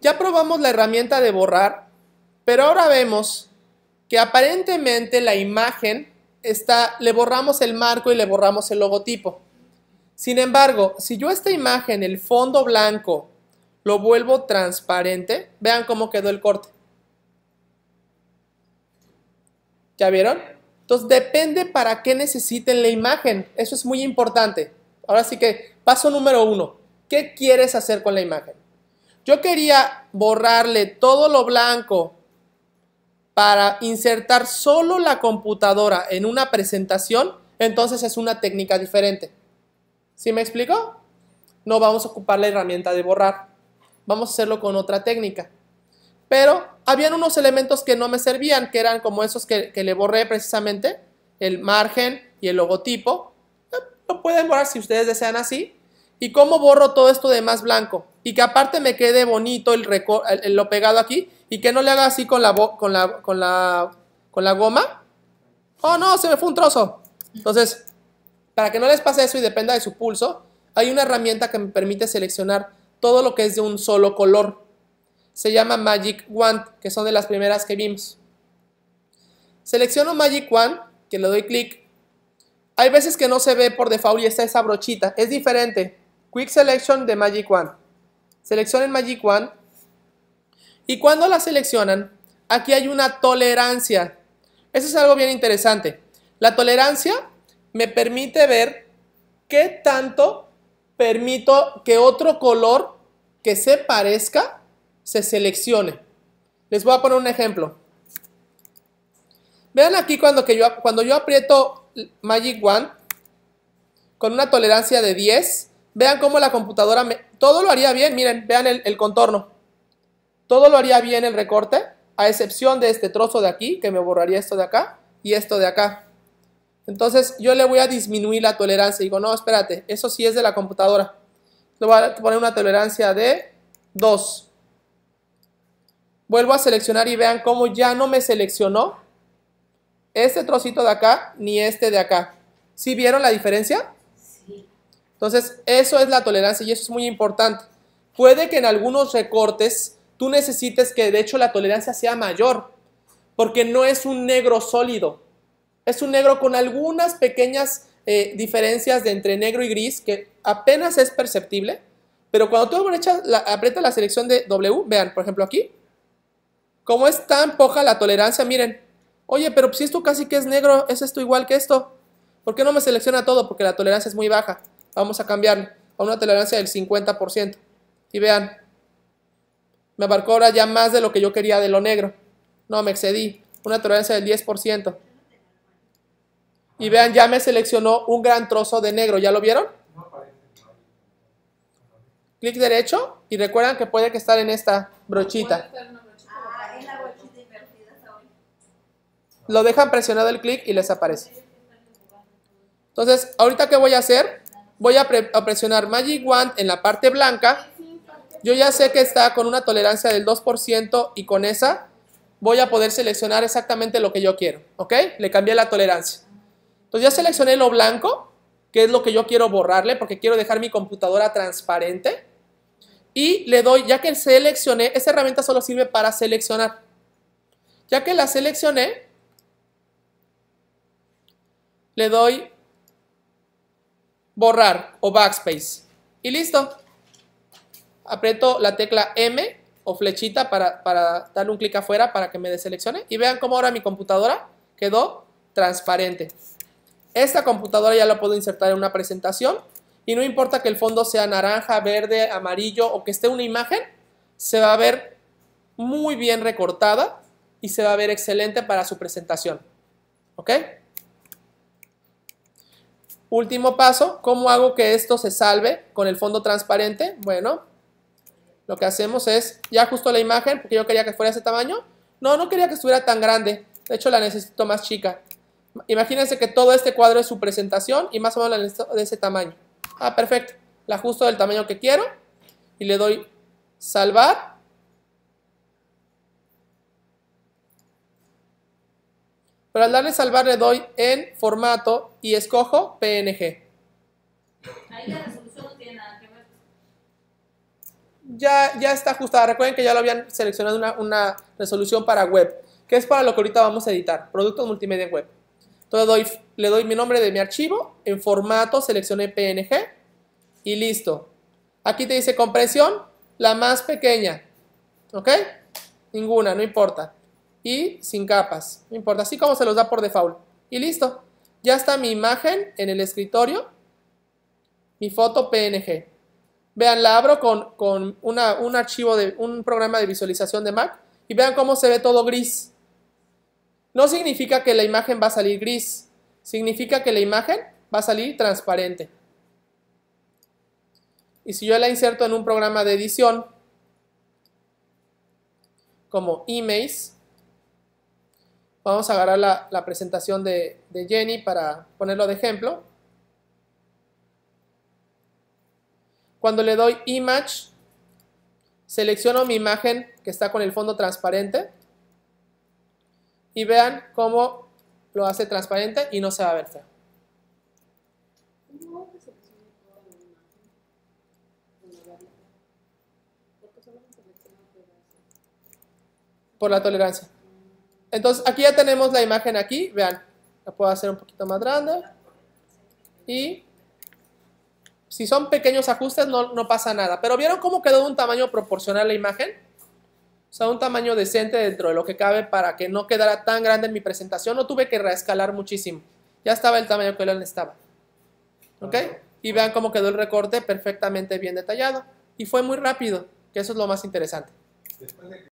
Ya probamos la herramienta de borrar, pero ahora vemos que aparentemente la imagen está, le borramos el marco y le borramos el logotipo. Sin embargo, si yo esta imagen, el fondo blanco, lo vuelvo transparente, vean cómo quedó el corte. ¿Ya vieron? Entonces depende para qué necesiten la imagen. Eso es muy importante. Ahora sí que paso número uno. ¿Qué quieres hacer con la imagen? Yo quería borrarle todo lo blanco para insertar solo la computadora en una presentación, entonces es una técnica diferente. ¿Sí me explico? No vamos a ocupar la herramienta de borrar. Vamos a hacerlo con otra técnica. Pero habían unos elementos que no me servían, que eran como esos que, que le borré precisamente, el margen y el logotipo. Ah, lo pueden borrar si ustedes desean así, ¿Y cómo borro todo esto de más blanco? Y que aparte me quede bonito el, lo pegado aquí y que no le haga así con la, con con la, con la goma. Oh, no, se me fue un trozo. Entonces, para que no les pase eso y dependa de su pulso, hay una herramienta que me permite seleccionar todo lo que es de un solo color. Se llama Magic Wand, que son de las primeras que vimos. Selecciono Magic Wand, que le doy clic. Hay veces que no se ve por default y está esa brochita. Es diferente. Quick Selection de Magic Wand. Seleccionen Magic Wand. Y cuando la seleccionan, aquí hay una tolerancia. Eso es algo bien interesante. La tolerancia me permite ver qué tanto permito que otro color que se parezca se seleccione. Les voy a poner un ejemplo. Vean aquí cuando, yo, cuando yo aprieto Magic Wand con una tolerancia de 10, Vean cómo la computadora, me, todo lo haría bien, miren, vean el, contorno. Todo lo haría bien el recorte, a excepción de este trozo de aquí, que me borraría esto de acá y esto de acá. Entonces yo le voy a disminuir la tolerancia. Digo, no, espérate, eso sí es de la computadora. Le voy a poner una tolerancia de 2. Vuelvo a seleccionar y vean cómo ya no me seleccionó este trocito de acá ni este de acá. ¿Sí vieron la diferencia? Entonces, eso es la tolerancia y eso es muy importante. Puede que en algunos recortes tú necesites que de hecho la tolerancia sea mayor, porque no es un negro sólido, es un negro con algunas pequeñas eh, diferencias de entre negro y gris que apenas es perceptible, pero cuando tú aprietas la, la selección de W, vean, por ejemplo aquí, como es tan poca la tolerancia, miren, oye, pero si esto casi que es negro, es esto igual que esto, ¿por qué no me selecciona todo? Porque la tolerancia es muy baja. Vamos a cambiarlo a una tolerancia del 50%. Y vean, me abarcó ahora ya más de lo que yo quería de lo negro. No, me excedí. Una tolerancia del 10%. Y vean, ya me seleccionó un gran trozo de negro. ¿Ya lo vieron? Clic derecho y recuerdan que puede que estar en esta brochita. Ah, lo dejan presionado el clic y les aparece. Entonces, ahorita qué voy a hacer? voy a, presionar Magic Wand en la parte blanca. Yo ya sé que está con una tolerancia del 2% y con esa voy a poder seleccionar exactamente lo que yo quiero. ¿Ok? Le cambié la tolerancia. Entonces ya seleccioné lo blanco, que es lo que yo quiero borrarle porque quiero dejar mi computadora transparente. Y le doy, ya que seleccioné, esta herramienta solo sirve para seleccionar. Ya que la seleccioné, le doy borrar o backspace. Y listo. Aprieto la tecla M o flechita para, para darle un clic afuera para que me deseleccione. Y vean cómo ahora mi computadora quedó transparente. Esta computadora ya la puedo insertar en una presentación y no importa que el fondo sea naranja, verde, amarillo o que esté una imagen, se va a ver muy bien recortada y se va a ver excelente para su presentación. ¿Ok? Último paso, ¿cómo hago que esto se salve con el fondo transparente? Bueno, lo que hacemos es, ya ajusto la imagen, porque yo quería que fuera ese tamaño. No, no quería que estuviera tan grande. De hecho, la necesito más chica. Imagínense que todo este cuadro es su presentación y más o menos la necesito de ese tamaño. Ah, perfecto. La ajusto del tamaño que quiero y le doy salvar Pero al darle salvar le doy en formato y escojo PNG. Ahí la resolución no tiene nada que Ya, ya está ajustada. Recuerden que ya lo habían seleccionado una, resolución para web, que es para lo que ahorita vamos a editar, productos multimedia web. Entonces doy, le doy mi nombre de mi archivo, en formato seleccioné PNG y listo. Aquí te dice compresión, la más pequeña. ¿Ok? Ninguna, no importa y sin capas, no importa, así como se los da por default. Y listo, ya está mi imagen en el escritorio, mi foto PNG. Vean, la abro con, un archivo de un programa de visualización de Mac y vean cómo se ve todo gris. No significa que la imagen va a salir gris, significa que la imagen va a salir transparente. Y si yo la inserto en un programa de edición como emails. Vamos a agarrar la, presentación de, de Jenny para ponerlo de ejemplo. Cuando le doy Image, selecciono mi imagen que está con el fondo transparente y vean cómo lo hace transparente y no se va a ver feo. Por la tolerancia. Entonces aquí ya tenemos la imagen aquí, vean, la puedo hacer un poquito más grande. Y si son pequeños ajustes no, pasa nada. Pero ¿vieron cómo quedó de un tamaño proporcional la imagen? O sea, un tamaño decente dentro de lo que cabe para que no quedara tan grande en mi presentación. No tuve que reescalar muchísimo. Ya estaba el tamaño que él necesitaba. ¿Ok? Y vean cómo quedó el recorte perfectamente bien detallado. Y fue muy rápido, que eso es lo más interesante.